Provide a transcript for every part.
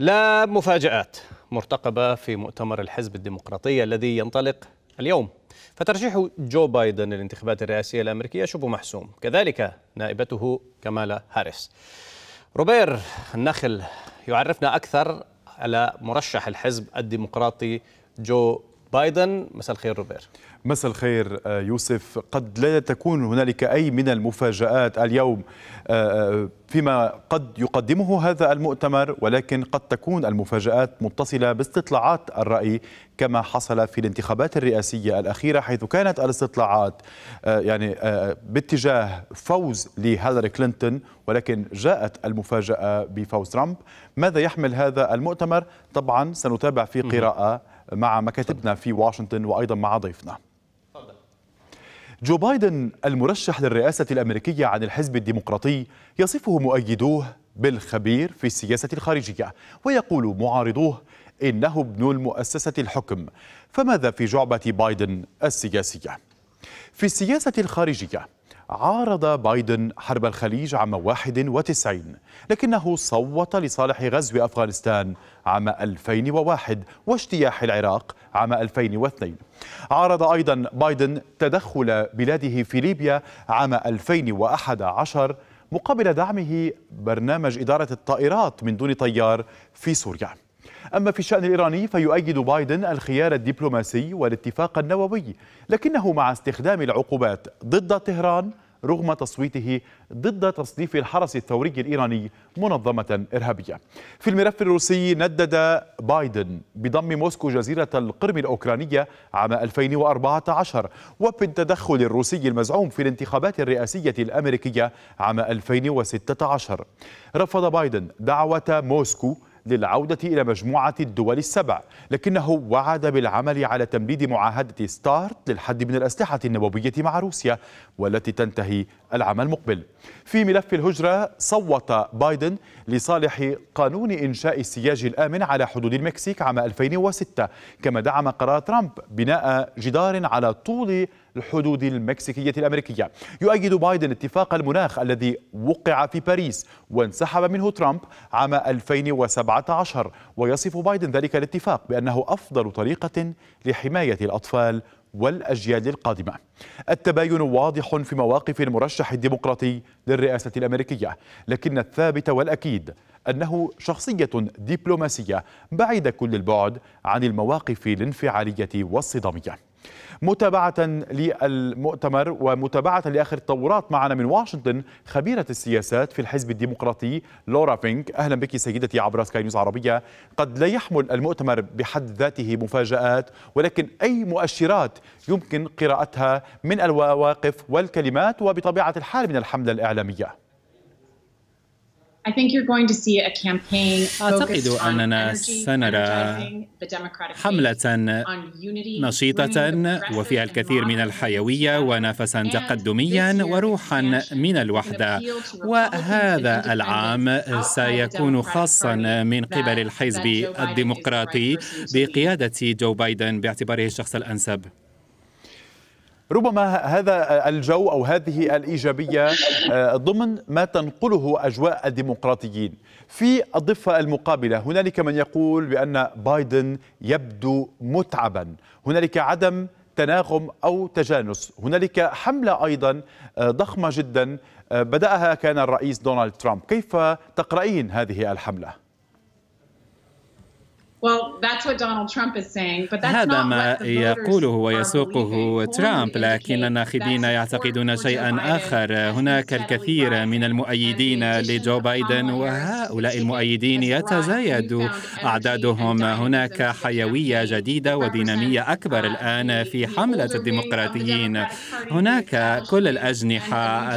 لا مفاجآت مرتقبة في مؤتمر الحزب الديمقراطي الذي ينطلق اليوم فترشيح جو بايدن للانتخابات الرئاسية الأمريكية شبه محسوم كذلك نائبته كمالا هاريس روبير النخل يعرفنا أكثر على مرشح الحزب الديمقراطي جو بايدن مساء الخير روبير مساء الخير آه، يوسف قد لا تكون هنالك أي من المفاجآت اليوم آه، آه، فيما قد يقدمه هذا المؤتمر ولكن قد تكون المفاجآت متصلة باستطلاعات الرأي كما حصل في الانتخابات الرئاسية الأخيرة حيث كانت الاستطلاعات يعني باتجاه فوز لهيلاري كلينتون ولكن جاءت المفاجأة بفوز ترامب ماذا يحمل هذا المؤتمر طبعا سنتابع في قراءة مع مكاتبنا في واشنطن وأيضا مع ضيفنا جو بايدن المرشح للرئاسة الأمريكية عن الحزب الديمقراطي يصفه مؤيدوه بالخبير في السياسة الخارجية ويقول معارضوه إنه ابن المؤسسة الحكم فماذا في جعبة بايدن السياسية؟ في السياسة الخارجية عارض بايدن حرب الخليج عام 91 لكنه صوت لصالح غزو أفغانستان عام 2001 واجتياح العراق عام 2002 عارض أيضا بايدن تدخل بلاده في ليبيا عام 2011 مقابل دعمه برنامج إدارة الطائرات من دون طيار في سوريا أما في الشأن الإيراني فيؤيد بايدن الخيار الدبلوماسي والاتفاق النووي لكنه مع استخدام العقوبات ضد طهران رغم تصويته ضد تصنيف الحرس الثوري الإيراني منظمة إرهابية في الملف الروسي ندد بايدن بضم موسكو جزيرة القرم الأوكرانية عام 2014 وبالتدخل الروسي المزعوم في الانتخابات الرئاسية الأمريكية عام 2016 رفض بايدن دعوة موسكو للعودة إلى مجموعة الدول السبع لكنه وعد بالعمل على تمديد معاهدة ستارت للحد من الأسلحة النووية مع روسيا والتي تنتهي العام المقبل في ملف الهجرة صوت بايدن لصالح قانون إنشاء السياج الآمن على حدود المكسيك عام 2006 كما دعم قرار ترامب بناء جدار على طول الحدود المكسيكية الأمريكية يؤيد بايدن اتفاق المناخ الذي وقع في باريس وانسحب منه ترامب عام 2017 ويصف بايدن ذلك الاتفاق بأنه أفضل طريقة لحماية الأطفال والأجيال القادمة التباين واضح في مواقف المرشح الديمقراطي للرئاسة الأمريكية لكن الثابت والأكيد أنه شخصية دبلوماسية بعيدة كل البعد عن المواقف الانفعالية والصدامية متابعة للمؤتمر ومتابعة لآخر التطورات معنا من واشنطن خبيرة السياسات في الحزب الديمقراطي لورا فينك أهلا بك سيدتي عبر سكاي نيوز عربية قد لا يحمل المؤتمر بحد ذاته مفاجآت ولكن أي مؤشرات يمكن قراءتها من المواقف والكلمات وبطبيعة الحال من الحملة الإعلامية أعتقد أننا سنرى حملة نشيطة وفيها الكثير من الحيوية ونفسا تقدميا وروحا من الوحدة وهذا العام سيكون خاصا من قبل الحزب الديمقراطي بقيادة جو بايدن باعتباره الشخص الأنسب ربما هذا الجو أو هذه الإيجابية آه، ضمن ما تنقله أجواء الديمقراطيين في الضفة المقابلة هنالك من يقول بأن بايدن يبدو متعبا هنالك عدم تناغم أو تجانس هنالك حملة أيضا آه، ضخمة جدا آه، بدأها كان الرئيس دونالد ترامب كيف تقرأين هذه الحملة؟ هذا ما يقوله ويسوقه ترامب لكن الناخبين يعتقدون شيئا آخر هناك الكثير من المؤيدين لجو بايدن وهؤلاء المؤيدين يتزايد أعدادهم هناك حيوية جديدة ودينامية أكبر الآن في حملة الديمقراطيين هناك كل الأجنحة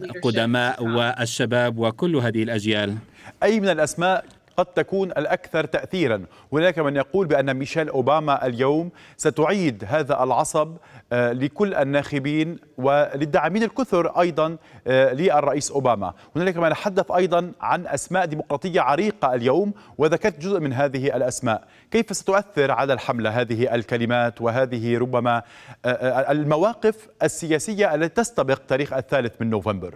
القدماء والشباب وكل هذه الأجيال أي من الأسماء قد تكون الأكثر تأثيرا هناك من يقول بأن ميشيل أوباما اليوم ستعيد هذا العصب آه، لكل الناخبين وللداعمين الكثر أيضا آه، للرئيس أوباما هناك من يتحدث أيضا عن أسماء ديمقراطية عريقة اليوم وذكرت جزء من هذه الأسماء كيف ستؤثر على الحملة هذه الكلمات وهذه ربما آه، المواقف السياسية التي تستبق تاريخ الثالث من نوفمبر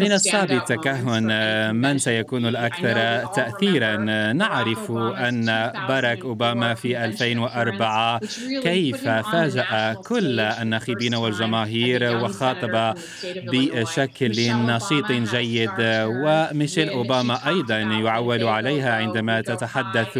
من الصعب تكهن آه، من سيكون الأكثر تأثيرا نعرف أن باراك أوباما في 2004 كيف فاجأ كل الناخبين والجماهير وخاطب بشكل نشيط جيد وميشيل أوباما أيضا يعول عليها عندما تتحدث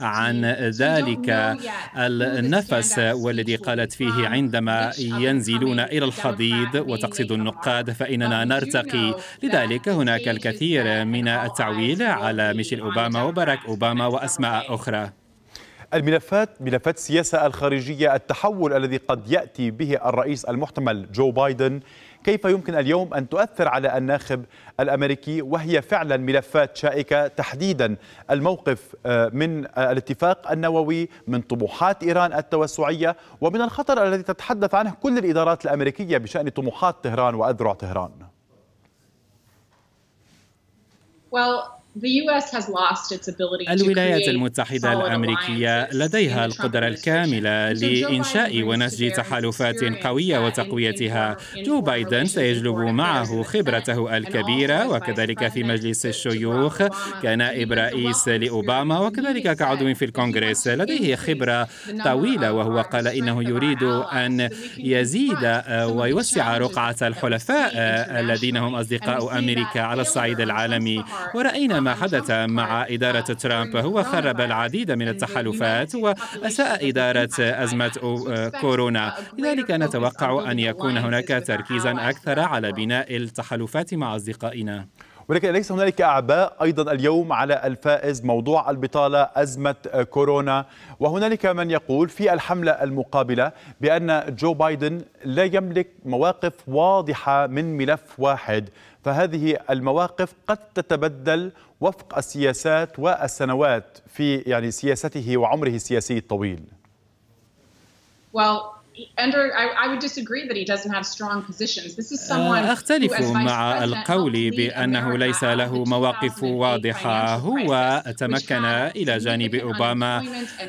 عن ذلك النفس والذي قالت فيه عندما ينزلون إلى الحضيض وتقصد النقاد فإننا نرتقي لذلك هناك الكثير من التعويل على ميشيل أوباما وبارك أوباما وأسماء أخرى الملفات ملفات السياسة الخارجية التحول الذي قد يأتي به الرئيس المحتمل جو بايدن كيف يمكن اليوم أن تؤثر على الناخب الأمريكي وهي فعلا ملفات شائكة تحديدا الموقف آه، من آه، الاتفاق النووي من طموحات إيران التوسعية ومن الخطر الذي تتحدث عنه كل الإدارات الأمريكية بشأن طموحات طهران وأذرع طهران Well, الولايات المتحدة الأمريكية لديها القدرة الكاملة لإنشاء ونسج تحالفات قوية وتقويتها. جو بايدن سيجلب معه خبرته الكبيرة وكذلك في مجلس الشيوخ كنائب رئيس لأوباما وكذلك كعضو في الكونغرس. لديه خبرة طويلة وهو قال إنه يريد أن يزيد ويوسع رقعة الحلفاء الذين هم أصدقاء أمريكا على الصعيد العالمي ورأينا ما ما حدث مع إدارة ترامب هو خرب العديد من التحالفات وأساء إدارة أزمة كورونا لذلك نتوقع أن يكون هناك تركيزا أكثر على بناء التحالفات مع أصدقائنا ولكن ليس هنالك أعباء أيضا اليوم على الفائز موضوع البطالة أزمة كورونا وهنالك من يقول في الحملة المقابلة بأن جو بايدن لا يملك مواقف واضحة من ملف واحد فهذه المواقف قد تتبدل وفق السياسات والسنوات في يعني سياسته وعمره السياسي الطويل. Well, آه، أختلف مع القول بأنه ليس له مواقف واضحة. هو تمكن إلى جانب أوباما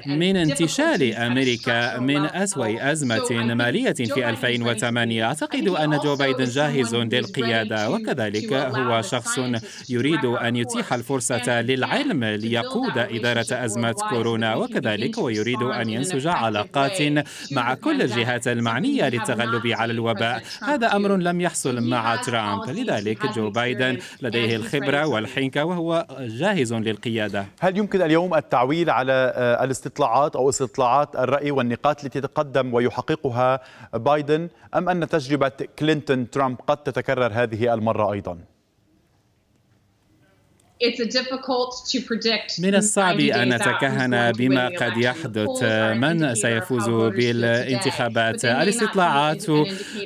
من انتشال أمريكا من أسوأ أزمة مالية في 2008. أعتقد أن جو بايدن جاهز للقيادة وكذلك هو شخص يريد أن يتيح الفرصة للعلم ليقود إدارة أزمة كورونا وكذلك ويريد أن ينسج علاقات مع كل الجهات المعنية للتغلب على الوباء هذا أمر لم يحصل مع ترامب لذلك جو بايدن لديه الخبرة والحنكة وهو جاهز للقيادة هل يمكن اليوم التعويل على آه، الاستطلاعات أو استطلاعات الرأي والنقاط التي تتقدم ويحققها بايدن أم أن تجربة كلينتون ترامب قد تتكرر هذه المرة أيضاً؟ من الصعب أن نتكهن بما قد يحدث من سيفوز بالانتخابات الاستطلاعات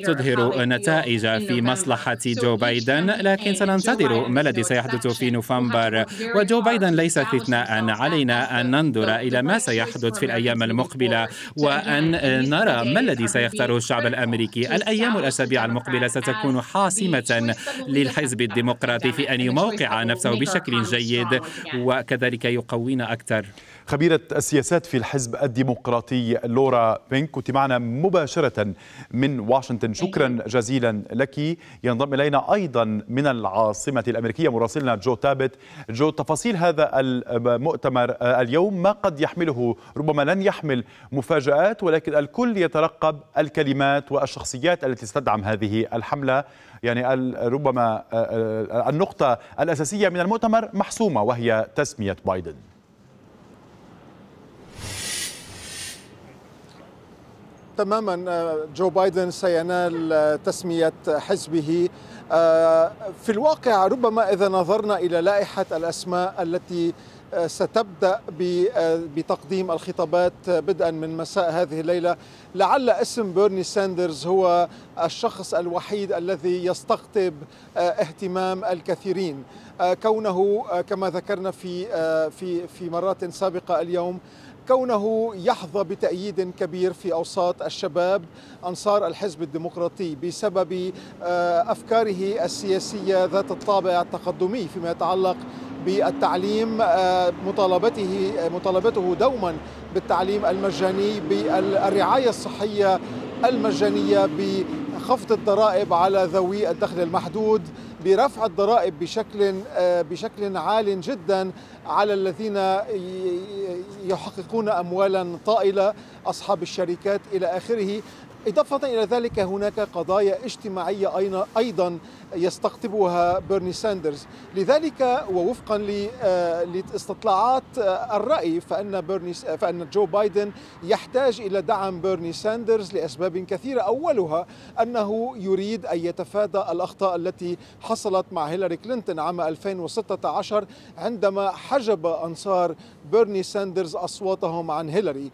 تظهر نتائج في مصلحة جو بايدن لكن سننتظر ما الذي سيحدث في نوفمبر وجو بايدن ليس استثناء علينا أن ننظر إلى ما سيحدث في الأيام المقبلة وأن نرى ما الذي سيختاره الشعب الأمريكي الأيام الأسابيع المقبلة ستكون حاسمة للحزب الديمقراطي في أن يموقع نفسه بشكل بشكل جيد يعني. وكذلك يقوينا أكثر خبيرة السياسات في الحزب الديمقراطي لورا بينك كنت معنا مباشرة من واشنطن شكرا جزيلا لك ينضم إلينا أيضا من العاصمة الأمريكية مراسلنا جو تابت جو تفاصيل هذا المؤتمر اليوم ما قد يحمله ربما لن يحمل مفاجآت ولكن الكل يترقب الكلمات والشخصيات التي ستدعم هذه الحملة يعني ربما آه، آه، النقطة الأساسية من المؤتمر محسومة وهي تسمية بايدن تماما آه، جو بايدن سينال آه، تسمية حزبه آه، في الواقع ربما إذا نظرنا إلى لائحة الأسماء التي ستبدأ بتقديم الخطابات بدءا من مساء هذه الليلة لعل اسم بيرني ساندرز هو الشخص الوحيد الذي يستقطب اهتمام الكثيرين كونه كما ذكرنا في في في مرات سابقة اليوم كونه يحظى بتأييد كبير في أوساط الشباب أنصار الحزب الديمقراطي بسبب آه، أفكاره السياسية ذات الطابع التقدمي فيما يتعلق بالتعليم آه، مطالبته مطالبته دوما بالتعليم المجاني بالرعايه الصحيه المجانيه بخفض الضرائب على ذوي الدخل المحدود برفع الضرائب بشكل آه، بشكل عال جدا على الذين يحققون اموالا طائله اصحاب الشركات الى اخره اضافه الى ذلك هناك قضايا اجتماعيه ايضا يستقطبها بيرني ساندرز لذلك ووفقا آه، لاستطلاعات آه، الرأي فإن, بيرني آه، فإن جو بايدن يحتاج إلى دعم بيرني ساندرز لأسباب كثيرة أولها أنه يريد أن يتفادى الأخطاء التي حصلت مع هيلاري كلينتون عام 2016 عندما حجب أنصار بيرني ساندرز أصواتهم عن هيلاري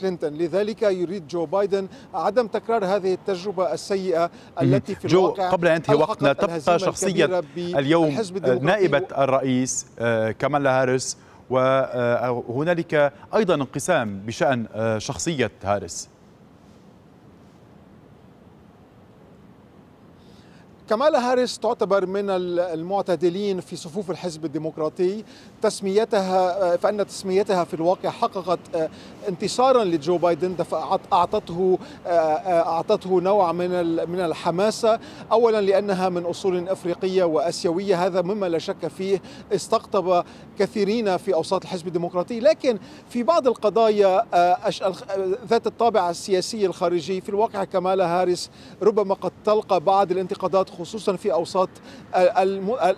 كلينتون لذلك يريد جو بايدن عدم تكرار هذه التجربة السيئة التي في الواقع جو قبل أن ينتهي وقتنا تبقى شخصية اليوم آه، نائبة الرئيس آه، كامالا هاريس وهنالك آه، أيضا انقسام بشأن شخصية هاريس كمالا هاريس تعتبر من المعتدلين في صفوف الحزب الديمقراطي تسميتها آه، فان تسميتها في الواقع حققت آه، انتصارا لجو بايدن اعطته آه، اعطته نوع من من الحماسه اولا لانها من اصول افريقيه واسيويه هذا مما لا شك فيه استقطب كثيرين في اوساط الحزب الديمقراطي لكن في بعض القضايا ذات الطابع السياسي الخارجي في الواقع كمالا هاريس ربما قد تلقى بعض الانتقادات خصوصا في أوساط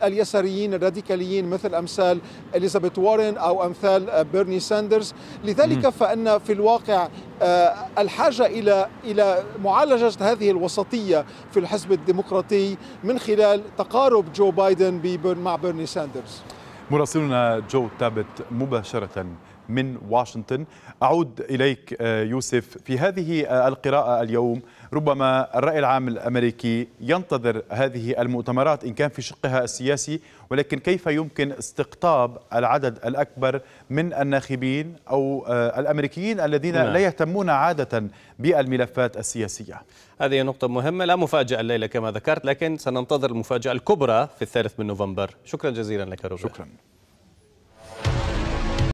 اليساريين الراديكاليين مثل أمثال إليزابيث وارن أو أمثال آه، بيرني ساندرز لذلك فإن في الواقع آه، الحاجة إلى إلى معالجة هذه الوسطية في الحزب الديمقراطي من خلال تقارب جو بايدن مع بيرني ساندرز مراسلنا جو تابت مباشرة من واشنطن أعود إليك آه، يوسف في هذه آه، القراءة اليوم ربما الرأي العام الأمريكي ينتظر هذه المؤتمرات إن كان في شقها السياسي ولكن كيف يمكن استقطاب العدد الأكبر من الناخبين أو آه، الأمريكيين الذين نعم. لا يهتمون عادة بالملفات السياسية هذه نقطة مهمة لا مفاجأة الليلة كما ذكرت لكن سننتظر المفاجأة الكبرى في الثالث من نوفمبر شكرا جزيلا لك روبرت شكرا